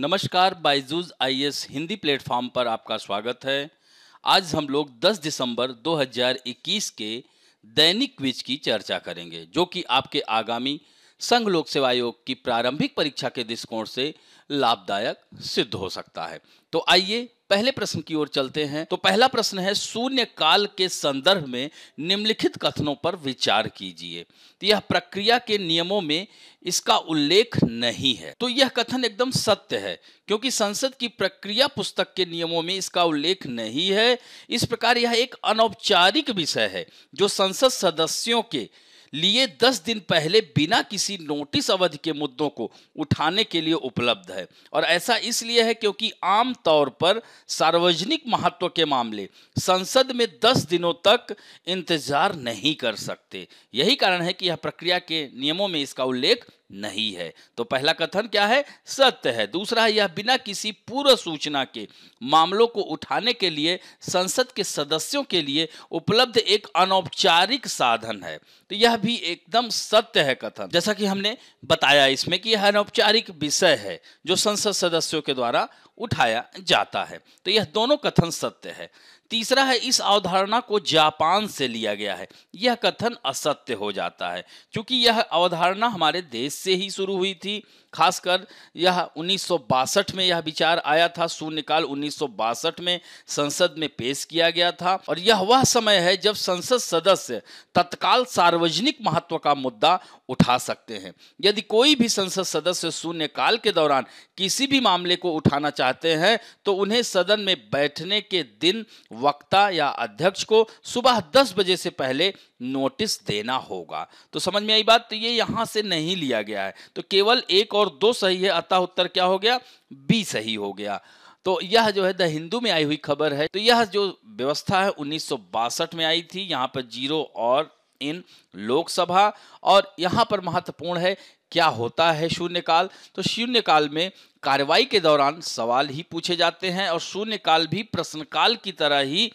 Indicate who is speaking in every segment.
Speaker 1: नमस्कार Byju's IAS Hindi platform पर आपका स्वागत है आज हम लोग 10 दिसंबर 2021 के दैनिक क्विज की चर्चा करेंगे जो कि आपके आगामी संघ लोक सेवा आयोग की प्रारंभिक परीक्षा के दृष्टिकोण से लाभदायक सिद्ध हो सकता है तो आइए पहले प्रश्न की ओर चलते हैं तो पहला प्रश्न है शून्य काल के संदर्भ में निम्नलिखित कथनों पर विचार कीजिए तो यह प्रक्रिया के नियमों में इसका उल्लेख नहीं है तो यह कथन एकदम सत्य है क्योंकि संसद की प्रक्रिया पुस्तक के नियमों में इसका उल्लेख नहीं है इस प्रकार यह एक अनौपचारिक विषय है जो संसद सदस्यों के लिए दस दिन पहले बिना किसी नोटिस अवधि के मुद्दों को उठाने के लिए उपलब्ध है और ऐसा इसलिए है क्योंकि आम तौर पर सार्वजनिक महत्व के मामले संसद में दस दिनों तक इंतजार नहीं कर सकते यही कारण है कि यह प्रक्रिया के नियमों में इसका उल्लेख नहीं है तो पहला कथन क्या है सत्य है दूसरा है यह बिना किसी पूर्व सूचना के मामलों को उठाने के लिए संसद के सदस्यों के लिए उपलब्ध एक अनौपचारिक साधन है तो यह भी एकदम सत्य है कथन जैसा कि हमने बताया इसमें कि यह अनौपचारिक विषय है जो संसद सदस्यों के द्वारा उठाया जाता है तो यह दोनों कथन सत्य है तीसरा है इस अवधारणा को जापान से लिया गया है यह कथन असत्य हो जाता है क्योंकि यह अवधारणा हमारे देश से ही शुरू हुई थी खासकर यह उन्नीस में यह विचार आया था शून्यकाल उन्नीस में संसद में पेश किया गया था और यह वह समय है जब संसद सदस्य तत्काल सार्वजनिक महत्व का मुद्दा उठा सकते हैं यदि कोई भी संसद सदस्य शून्यकाल के दौरान किसी भी मामले को उठाना चाहते हैं तो उन्हें सदन में बैठने के दिन वक्ता या अध्यक्ष को सुबह दस बजे से पहले नोटिस देना होगा तो समझ में आई बात तो ये यहां से नहीं लिया गया है तो केवल एक और दो सही है अतः उत्तर क्या हो गया बी सही हो गया तो यह जो है द हिंदू में आई हुई खबर है तो यह जो व्यवस्था है उन्नीस में आई थी यहां पर जीरो और इन लोकसभा और यहां पर महत्वपूर्ण है क्या होता है शून्यकाल तो शून्यकाल में कार्रवाई के दौरान सवाल ही पूछे जाते हैं और शून्यकाल भी प्रश्नकाल की तरह ही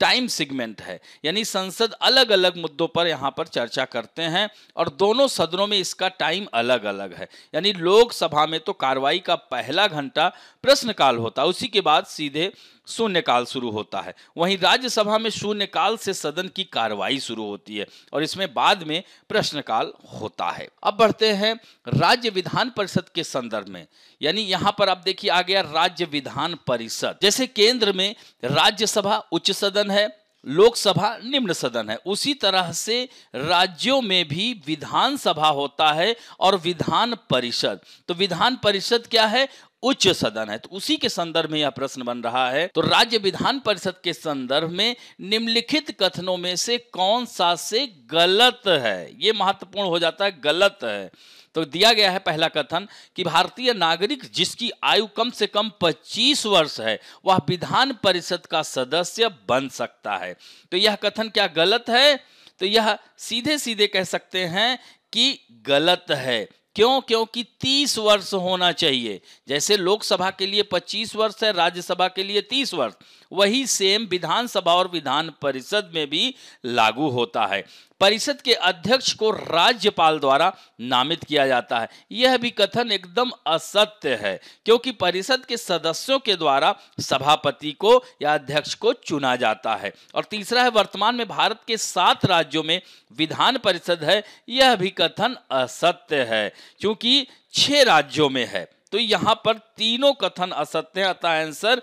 Speaker 1: टाइम सिगमेंट है यानी संसद अलग अलग मुद्दों पर यहाँ पर चर्चा करते हैं और दोनों सदनों में इसका टाइम अलग अलग है यानी लोकसभा में तो कार्रवाई का पहला घंटा प्रश्नकाल होता है उसी के बाद सीधे शून्यकाल शुरू होता है वहीं राज्यसभा में शून्यकाल से सदन की कार्रवाई शुरू होती है और इसमें बाद में प्रश्नकाल होता है अब बढ़ते हैं राज्य विधान परिषद के संदर्भ में यानी यहां पर आप देखिए आ गया राज्य विधान परिषद जैसे केंद्र में राज्यसभा उच्च सदन है लोकसभा निम्न सदन है उसी तरह से राज्यों में भी विधानसभा होता है और विधान परिषद तो विधान परिषद क्या है उच्च सदन है तो उसी के संदर्भ में यह प्रश्न बन रहा है तो राज्य विधान परिषद के संदर्भ में निम्नलिखित कथनों में से कौन सा से गलत है यह महत्वपूर्ण हो जाता है गलत है तो दिया गया है पहला कथन कि भारतीय नागरिक जिसकी आयु कम से कम 25 वर्ष है वह विधान परिषद का सदस्य बन सकता है तो यह कथन क्या गलत है तो यह सीधे सीधे कह सकते हैं कि गलत है क्यों क्योंकि 30 वर्ष होना चाहिए जैसे लोकसभा के लिए 25 वर्ष है राज्यसभा के लिए 30 वर्ष वही सेम विधानसभा और विधान परिषद में भी लागू होता है परिषद के अध्यक्ष को राज्यपाल द्वारा नामित किया जाता है यह भी कथन एकदम असत्य है क्योंकि परिषद के सदस्यों के द्वारा सभापति को या अध्यक्ष को चुना जाता है और तीसरा है वर्तमान में भारत के सात राज्यों में विधान परिषद है यह भी कथन असत्य है क्योंकि छह राज्यों में है तो यहां पर तीनों कथन असत्य अतः आंसर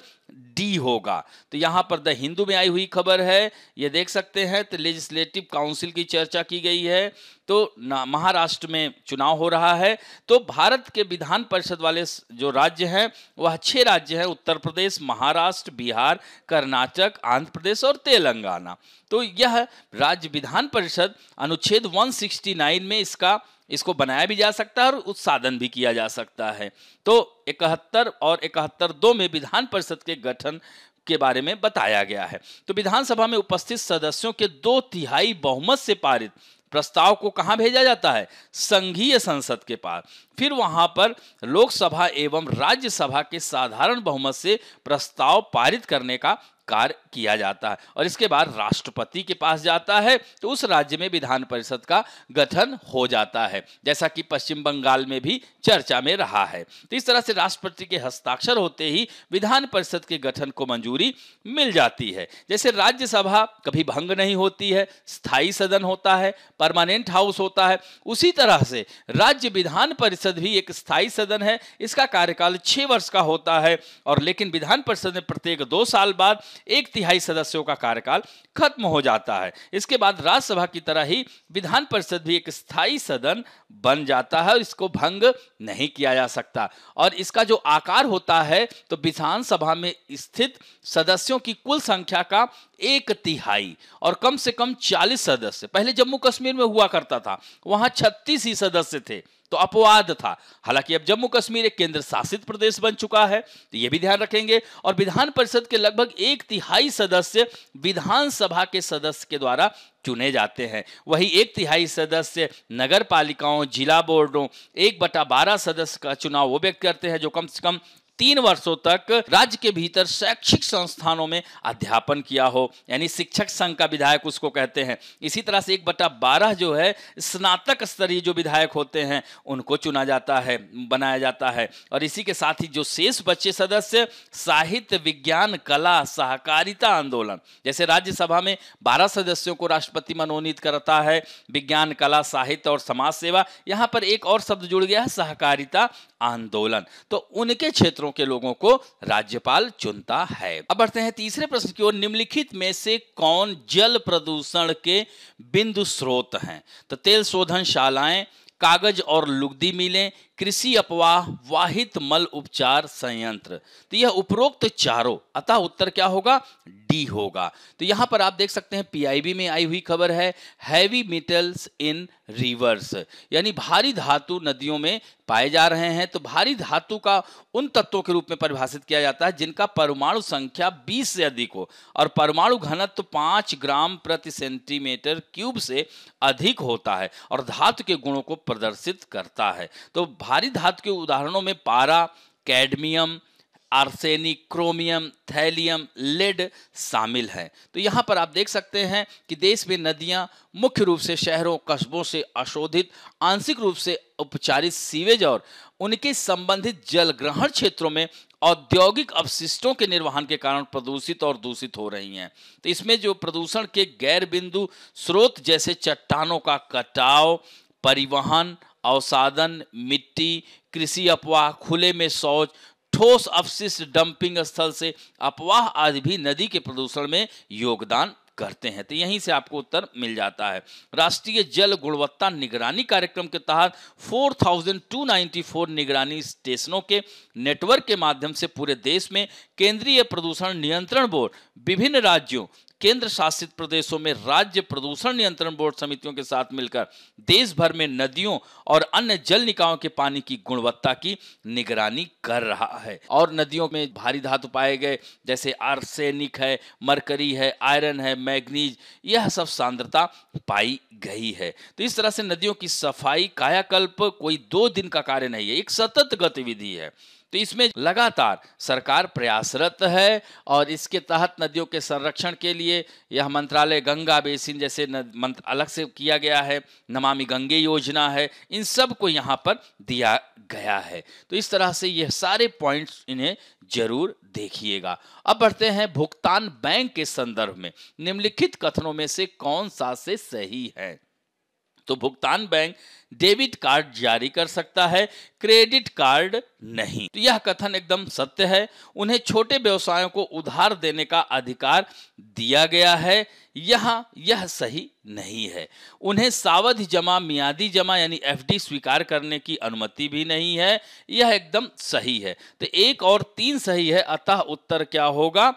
Speaker 1: डी होगा तो यहाँ पर द हिंदू में आई हुई खबर है ये देख सकते हैं तो लेजिस्लेटिव काउंसिल की चर्चा की गई है तो महाराष्ट्र में चुनाव हो रहा है तो भारत के विधान परिषद वाले जो राज्य हैं वह छः राज्य हैं उत्तर प्रदेश महाराष्ट्र बिहार कर्नाटक आंध्र प्रदेश और तेलंगाना तो यह राज्य विधान परिषद अनुच्छेद 169 में इसका इसको बनाया भी जा सकता है और उत्साधन भी किया जा सकता है तो इकहत्तर और इकहत्तर दो में विधान परिषद के गठन संशोधन के बारे में बताया गया है तो विधानसभा में उपस्थित सदस्यों के दो तिहाई बहुमत से पारित प्रस्ताव को कहाँ भेजा जाता है संघीय संसद के पास फिर वहां पर लोकसभा एवं राज्यसभा के साधारण बहुमत से प्रस्ताव पारित करने का कार्य किया जाता है और इसके बाद राष्ट्रपति के पास जाता है तो उस राज्य में विधान परिषद का गठन हो जाता है जैसा कि पश्चिम बंगाल में भी चर्चा में रहा है तो इस तरह से राष्ट्रपति के हस्ताक्षर होते ही विधान परिषद के गठन को मंजूरी मिल जाती है जैसे राज्यसभा कभी भंग नहीं होती है स्थायी सदन होता है परमानेंट हाउस होता है उसी तरह से राज्य विधान परिषद भी एक स्थायी सदन है इसका कार्यकाल छः वर्ष का होता है और लेकिन विधान परिषद में प्रत्येक दो साल बाद एक तिहाई सदस्यों का कार्यकाल खत्म हो जाता है इसके बाद राज्यसभा की तरह ही विधान परिषद भी एक स्थायी सदन बन जाता है और इसको भंग नहीं किया जा सकता और इसका जो आकार होता है तो विधानसभा में स्थित सदस्यों की कुल संख्या का एक तिहाई और कम से कम चालीस सदस्य पहले जम्मू कश्मीर में हुआ करता था वहां छत्तीस ही सदस्य थे तो अपवाद था हालांकि अब जम्मू कश्मीर एक केंद्र शासित प्रदेश बन चुका है तो यह भी ध्यान रखेंगे और विधान परिषद के लगभग एक तिहाई सदस्य विधानसभा के सदस्य के द्वारा चुने जाते हैं वही एक तिहाई सदस्य नगर पालिकाओं जिला बोर्डों एक बटा बारह सदस्य का चुनाव वो व्यक्त करते हैं जो कम से कम तीन वर्षों तक राज्य के भीतर शैक्षिक संस्थानों में अध्यापन किया हो यानी शिक्षक संघ का विधायक उसको कहते हैं इसी तरह से एक बटा बारह जो है स्नातक स्तरीय जो विधायक होते हैं उनको चुना जाता है बनाया जाता है और इसी के साथ ही जो शेष बच्चे सदस्य साहित्य विज्ञान कला सहकारिता आंदोलन जैसे राज्यसभा में बारह सदस्यों को राष्ट्रपति मनोनीत करता है विज्ञान कला साहित्य और समाज सेवा यहाँ पर एक और शब्द जुड़ गया है सहकारिता आंदोलन तो उनके क्षेत्र क्षेत्रों के लोगों को राज्यपाल चुनता है अब बढ़ते हैं तीसरे प्रश्न की ओर निम्नलिखित में से कौन जल प्रदूषण के बिंदु स्रोत हैं तो तेल शोधन शालाएं कागज और लुगदी मिलें कृषि अपवाह वाहित मल उपचार संयंत्र तो यह उपरोक्त चारों अतः उत्तर क्या होगा डी होगा तो यहां पर आप देख सकते हैं पीआईबी में आई हुई खबर है हैवी मेटल्स इन रिवर्स यानी भारी धातु नदियों में पाए जा रहे हैं तो भारी धातु का उन तत्वों के रूप में परिभाषित किया जाता है जिनका परमाणु संख्या 20 से अधिक हो और परमाणु घनत्व 5 ग्राम प्रति सेंटीमीटर क्यूब से अधिक होता है और धातु के गुणों को प्रदर्शित करता है तो भारी धातु के उदाहरणों में पारा cadmium arsenic chromium thallium lead शामिल है तो यहाँ पर आप देख सकते हैं कि देश में नदियाँ मुख्य रूप से शहरों कस्बों से अशोधित आंशिक रूप से उपचारित सीवेज और उनके संबंधित जल ग्रहण क्षेत्रों में औद्योगिक अवशिष्टों के निर्वहन के कारण प्रदूषित और दूषित हो रही हैं तो इसमें जो प्रदूषण के गैर बिंदु स्रोत जैसे चट्टानों का कटाव परिवहन अवसादन मिट्टी कृषि अपवाह खुले में शौच ठोस अवशिष्ट डंपिंग स्थल से अपवाह आदि भी नदी के प्रदूषण में योगदान करते हैं तो यहीं से आपको उत्तर मिल जाता है राष्ट्रीय जल गुणवत्ता निगरानी कार्यक्रम के तहत 4,294 निगरानी स्टेशनों के नेटवर्क के माध्यम से पूरे देश में केंद्रीय प्रदूषण नियंत्रण बोर्ड विभिन्न राज्यों केंद्र शासित प्रदेशों में राज्य प्रदूषण नियंत्रण बोर्ड समितियों के साथ मिलकर देश भर में नदियों और अन्य जल निकायों के पानी की गुणवत्ता की निगरानी कर रहा है और नदियों में भारी धातु पाए गए जैसे आर्सेनिक है मरकरी है आयरन है मैग्नीज यह सब सांद्रता पाई गई है तो इस तरह से नदियों की सफाई कायाकल्प कोई दो दिन का कार्य नहीं है एक सतत गतिविधि है तो इसमें लगातार सरकार प्रयासरत है और इसके तहत नदियों के संरक्षण के लिए यह मंत्रालय गंगा बेसिन जैसे अलग से किया गया है नमामि गंगे योजना है इन सब को यहाँ पर दिया गया है तो इस तरह से यह सारे पॉइंट्स इन्हें जरूर देखिएगा अब बढ़ते हैं भुगतान बैंक के संदर्भ में निम्नलिखित कथनों में से कौन सा से सही है तो भुगतान बैंक डेबिट कार्ड जारी कर सकता है क्रेडिट कार्ड नहीं तो यह कथन एकदम सत्य है उन्हें छोटे व्यवसायों को उधार देने का अधिकार दिया गया है यहाँ यह सही नहीं है उन्हें सावधि जमा मियादी जमा यानी एफडी स्वीकार करने की अनुमति भी नहीं है यह एकदम सही है तो एक और तीन सही है अतः उत्तर क्या होगा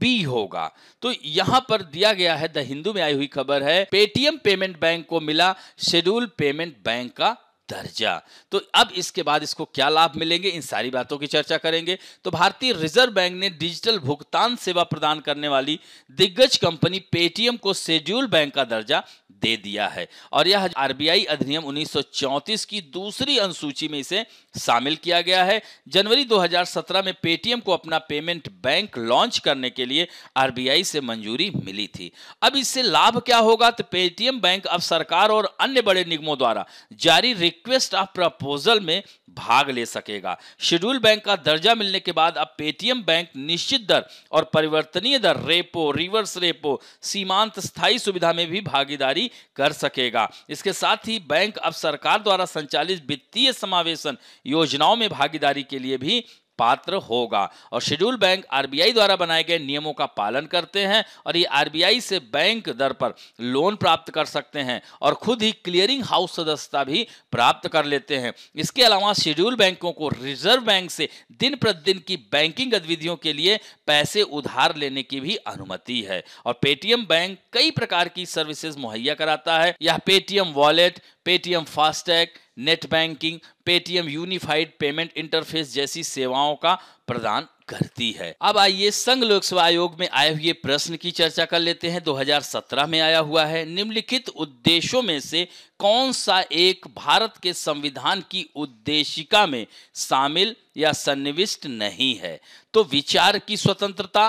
Speaker 1: बी होगा तो यहां पर दिया गया है द हिंदू में आई हुई खबर है पेटीएम पेमेंट बैंक को मिला शेड्यूल पेमेंट बैंक का दर्जा तो अब इसके बाद इसको क्या लाभ मिलेंगे इन सारी बातों की चर्चा करेंगे तो भारतीय रिजर्व बैंक ने डिजिटल भुगतान सेवा प्रदान करने वाली दिग्गज कंपनी पेटीएम को शेड्यूल बैंक का दर्जा दे दिया है और यह आरबीआई अधिनियम 1934 की दूसरी अनुसूची में इसे शामिल किया गया है जनवरी 2017 में पेटीएम को अपना पेमेंट बैंक लॉन्च करने के लिए आरबीआई से मंजूरी मिली थी अब इससे लाभ क्या होगा तो पेटीएम बैंक अब सरकार और अन्य बड़े निगमों द्वारा जारी रिक्वेस्ट ऑफ प्रपोजल में भाग ले सकेगा शेड्यूल बैंक का दर्जा मिलने के बाद अब पेटीएम बैंक निश्चित दर और परिवर्तनीय दर रेपो रिवर्स रेपो सीमांत स्थायी सुविधा में भी भागीदारी कर सकेगा इसके साथ ही बैंक अब सरकार द्वारा संचालित वित्तीय समावेशन योजनाओं में भागीदारी के लिए भी पात्र होगा और शेड्यूल बैंक आरबीआई द्वारा बनाए गए नियमों का पालन करते हैं और ये आरबीआई से बैंक दर पर लोन प्राप्त कर सकते हैं और खुद ही क्लियरिंग हाउस सदस्यता भी प्राप्त कर लेते हैं इसके अलावा शेड्यूल बैंकों को रिजर्व बैंक से दिन प्रतिदिन की बैंकिंग गतिविधियों के लिए पैसे उधार लेने की भी अनुमति है और पेटीएम बैंक कई प्रकार की सर्विसेज मुहैया कराता है यह Paytm wallet Paytm FASTag net banking Paytm unified payment interface जैसी सेवाओं का प्रदान करती है अब आइए संघ लोक सेवा आयोग में आए हुए प्रश्न की चर्चा कर लेते हैं 2017 में आया हुआ है निम्नलिखित उद्देश्यों में से कौन सा एक भारत के संविधान की उद्देशिका में शामिल या सन्निविष्ट नहीं है तो विचार की स्वतंत्रता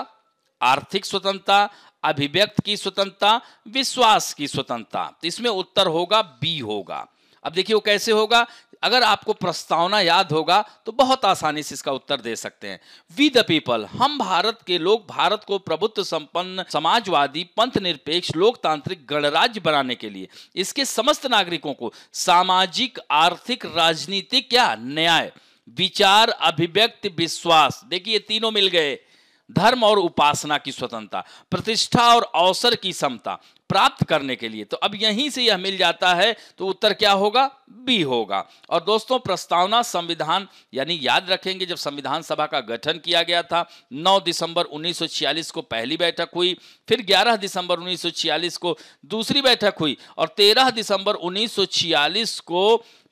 Speaker 1: आर्थिक स्वतंत्रता अभिव्यक्त की स्वतंत्रता विश्वास की स्वतंत्रता तो इसमें उत्तर होगा बी होगा अब देखिए वो कैसे होगा अगर आपको प्रस्तावना याद होगा तो बहुत आसानी से इसका उत्तर दे सकते हैं वी द पीपल हम भारत के लोग भारत को प्रभुत्व संपन्न समाजवादी पंथ निरपेक्ष लोकतांत्रिक गणराज्य बनाने के लिए इसके समस्त नागरिकों को सामाजिक आर्थिक राजनीतिक क्या न्याय विचार अभिव्यक्ति विश्वास देखिए तीनों मिल गए धर्म और उपासना की स्वतंत्रता प्रतिष्ठा और अवसर की समता प्राप्त करने के लिए तो अब यहीं से यह मिल जाता है तो उत्तर क्या होगा बी होगा और दोस्तों प्रस्तावना संविधान यानी याद रखेंगे जब संविधान सभा का गठन किया गया था 9 दिसंबर 1946 को पहली बैठक हुई फिर 11 दिसंबर 1946 को दूसरी बैठक हुई और 13 दिसंबर 1946 को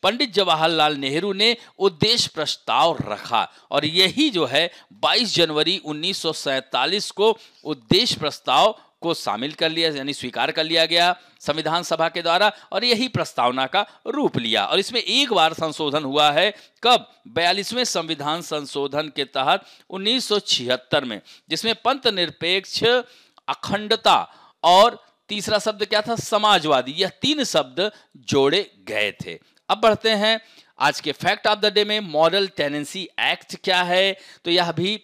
Speaker 1: पंडित जवाहरलाल नेहरू ने उद्देश्य प्रस्ताव रखा और यही जो है 22 जनवरी 1947 को उद्देश्य प्रस्ताव को शामिल कर लिया यानी स्वीकार कर लिया गया संविधान सभा के द्वारा और यही प्रस्तावना का रूप लिया और इसमें एक बार संशोधन हुआ है कब बयालीसवें संविधान संशोधन के तहत 1976 में जिसमें पंथ निरपेक्ष अखंडता और तीसरा शब्द क्या था समाजवादी यह तीन शब्द जोड़े गए थे अब बढ़ते हैं आज के फैक्ट ऑफ द डे में मॉरल टेनेंसी एक्ट क्या है तो यह भी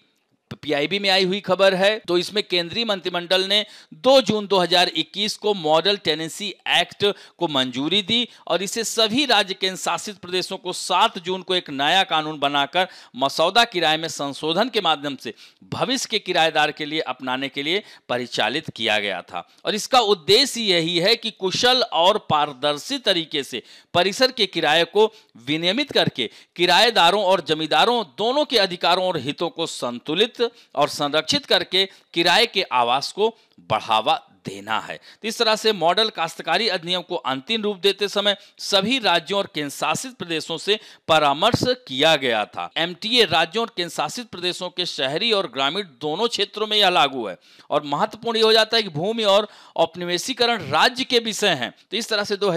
Speaker 1: पीआईबी में आई हुई खबर है तो इसमें केंद्रीय मंत्रिमंडल ने 2 जून 2021 को मॉडल टेनेंसी एक्ट को मंजूरी दी और इसे सभी राज्य केंद्र शासित प्रदेशों को 7 जून को एक नया कानून बनाकर मसौदा किराए में संशोधन के माध्यम से भविष्य के किराएदार के लिए अपनाने के लिए परिचालित किया गया था और इसका उद्देश्य यही है कि कुशल और पारदर्शी तरीके से परिसर के किराए को विनियमित करके किराएदारों और जमींदारों दोनों के अधिकारों और हितों को संतुलित और संरक्षित करके किराए के आवास को बढ़ावा देना है तो इस तरह से मॉडल काश्तकारी अधिनियम को अंतिम रूप देते समय सभी राज्यों और केंद्र शासित प्रदेशों से परामर्श किया गया था एम राज्यों और केंद्र शासित प्रदेशों के शहरी और ग्रामीण दोनों क्षेत्रों में यह लागू है और महत्वपूर्ण हो जाता है कि भूमि और औपनिवेशीकरण राज्य के विषय है तो इस तरह से दो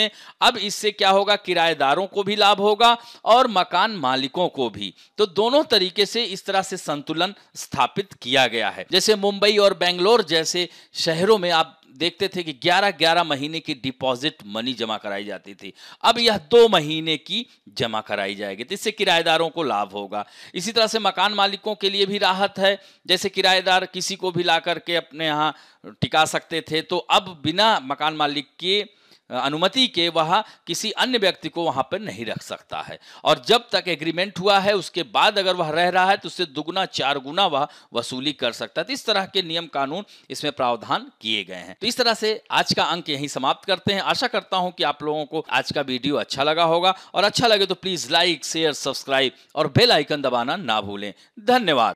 Speaker 1: में अब इससे क्या होगा किराएदारों को भी लाभ होगा और मकान मालिकों को भी तो दोनों तरीके से इस तरह से संतुलन स्थापित किया गया है जैसे मुंबई और बेंगलोर बेंगलोर जैसे शहरों में आप देखते थे कि 11-11 महीने की डिपॉजिट मनी जमा कराई जाती थी अब यह दो महीने की जमा कराई जाएगी तो इससे किराएदारों को लाभ होगा इसी तरह से मकान मालिकों के लिए भी राहत है जैसे किराएदार किसी को भी ला करके अपने यहाँ टिका सकते थे तो अब बिना मकान मालिक के अनुमति के वह किसी अन्य व्यक्ति को वहां पर नहीं रख सकता है और जब तक एग्रीमेंट हुआ है उसके बाद अगर वह रह रहा है तो उससे दुगुना चार गुना वह वसूली कर सकता है तो इस तरह के नियम कानून इसमें प्रावधान किए गए हैं तो इस तरह से आज का अंक यही समाप्त करते हैं आशा करता हूं कि आप लोगों को आज का वीडियो अच्छा लगा होगा और अच्छा लगे तो प्लीज लाइक शेयर सब्सक्राइब और बेल आइकन दबाना ना भूलें धन्यवाद